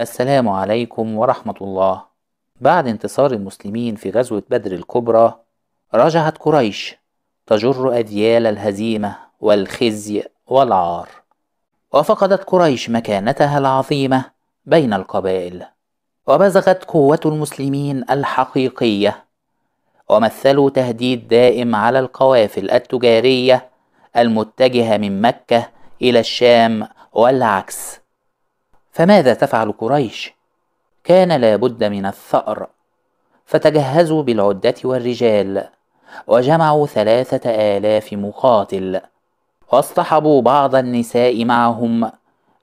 السلام عليكم ورحمة الله. بعد انتصار المسلمين في غزوة بدر الكبرى، رجعت قريش تجر أديال الهزيمة والخزي والعار، وفقدت قريش مكانتها العظيمة بين القبائل، وبزغت قوة المسلمين الحقيقية، ومثلوا تهديد دائم على القوافل التجارية المتجهة من مكة إلى الشام والعكس. فماذا تفعل قريش كان لابد من الثأر فتجهزوا بالعدة والرجال وجمعوا ثلاثة آلاف مقاتل واصطحبوا بعض النساء معهم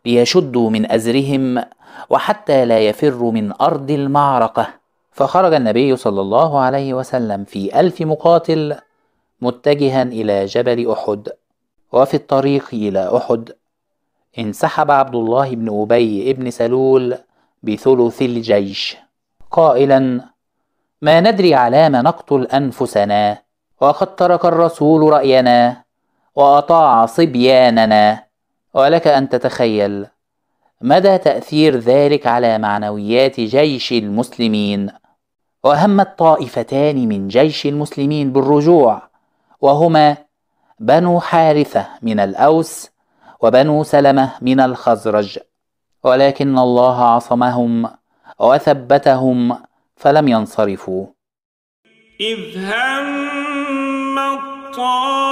ليشدوا من أزرهم وحتى لا يفروا من أرض المعركة فخرج النبي صلى الله عليه وسلم في ألف مقاتل متجها إلى جبل أحد وفي الطريق إلى أحد انسحب عبد الله بن أبي بن سلول بثلث الجيش قائلا ما ندري على ما نقتل أنفسنا وقد ترك الرسول رأينا وأطاع صبياننا ولك أن تتخيل مدى تأثير ذلك على معنويات جيش المسلمين وهم الطائفتان من جيش المسلمين بالرجوع وهما بنو حارثة من الأوس وبنو سلمة من الخزرج ولكن الله عصمهم وثبتهم فلم ينصرفوا إذ هم الطائفتان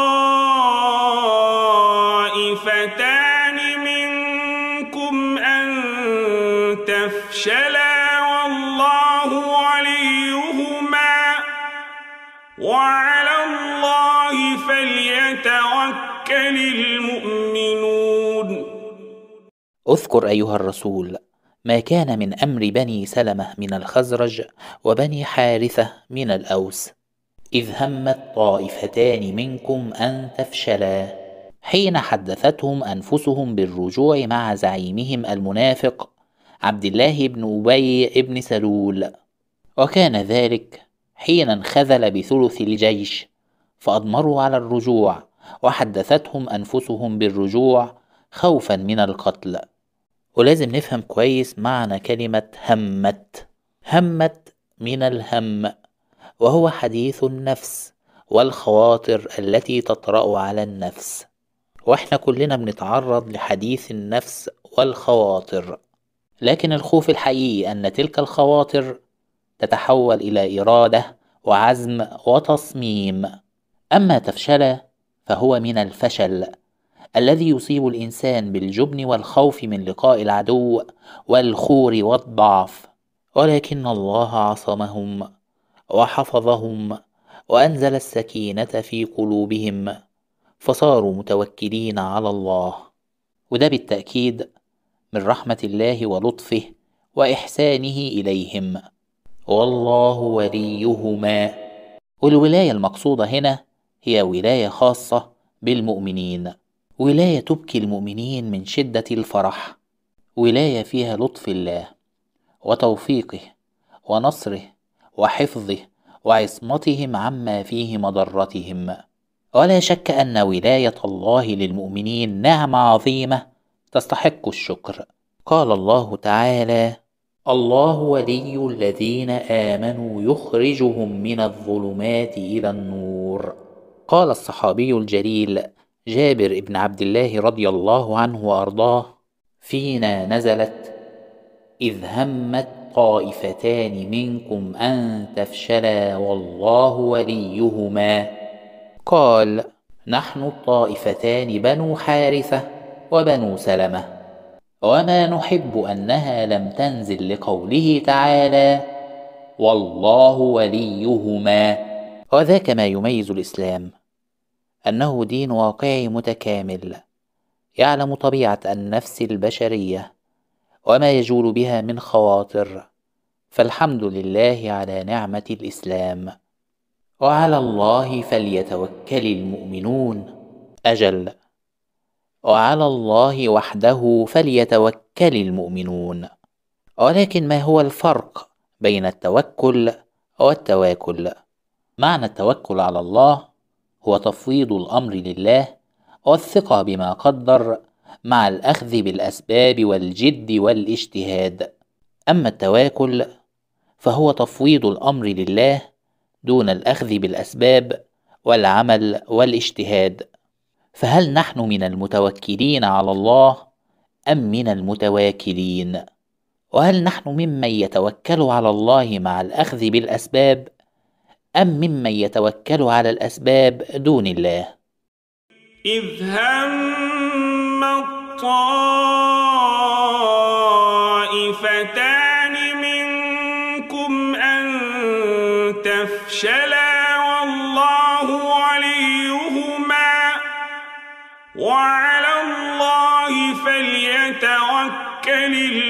منكم أن تفشلا والله وليهما وعلى الله فليتوكل المؤمنون اذكر أيها الرسول ما كان من أمر بني سلمة من الخزرج وبني حارثة من الأوس إذ همت طائفتان منكم أن تفشلا حين حدثتهم أنفسهم بالرجوع مع زعيمهم المنافق عبد الله بن أبي بن سلول وكان ذلك حين انخذل بثلث الجيش فأضمروا على الرجوع وحدثتهم أنفسهم بالرجوع خوفا من القتل ولازم نفهم كويس معنى كلمة همت همت من الهم وهو حديث النفس والخواطر التي تطرأ على النفس واحنا كلنا بنتعرض لحديث النفس والخواطر لكن الخوف الحقيقي أن تلك الخواطر تتحول إلى إرادة وعزم وتصميم أما تفشل فهو من الفشل الذي يصيب الإنسان بالجبن والخوف من لقاء العدو والخور والضعف ولكن الله عصمهم وحفظهم وأنزل السكينة في قلوبهم فصاروا متوكلين على الله وده بالتأكيد من رحمة الله ولطفه وإحسانه إليهم والله وليهما والولاية المقصودة هنا هي ولاية خاصة بالمؤمنين ولاية تبكي المؤمنين من شدة الفرح ولاية فيها لطف الله وتوفيقه ونصره وحفظه وعصمتهم عما فيه مضرتهم ولا شك أن ولاية الله للمؤمنين نعمة عظيمة تستحق الشكر قال الله تعالى الله ولي الذين آمنوا يخرجهم من الظلمات إلى النور قال الصحابي الجليل جابر بن عبد الله رضي الله عنه وارضاه فينا نزلت اذ همت طائفتان منكم ان تفشلا والله وليهما قال نحن الطائفتان بنو حارثه وبنو سلمه وما نحب انها لم تنزل لقوله تعالى والله وليهما وذاك ما يميز الاسلام أنه دين واقعي متكامل يعلم طبيعة النفس البشرية وما يجول بها من خواطر فالحمد لله على نعمة الإسلام وعلى الله فليتوكل المؤمنون أجل وعلى الله وحده فليتوكل المؤمنون ولكن ما هو الفرق بين التوكل والتواكل معنى التوكل على الله هو تفويض الأمر لله والثقة بما قدر مع الأخذ بالأسباب والجد والاجتهاد أما التواكل فهو تفويض الأمر لله دون الأخذ بالأسباب والعمل والاجتهاد فهل نحن من المتوكلين على الله أم من المتواكلين؟ وهل نحن ممن يتوكل على الله مع الأخذ بالأسباب أم ممن يتوكل على الأسباب دون الله إذ هم الطائفتان منكم أن تفشلا والله وليهما وعلى الله فليتوكل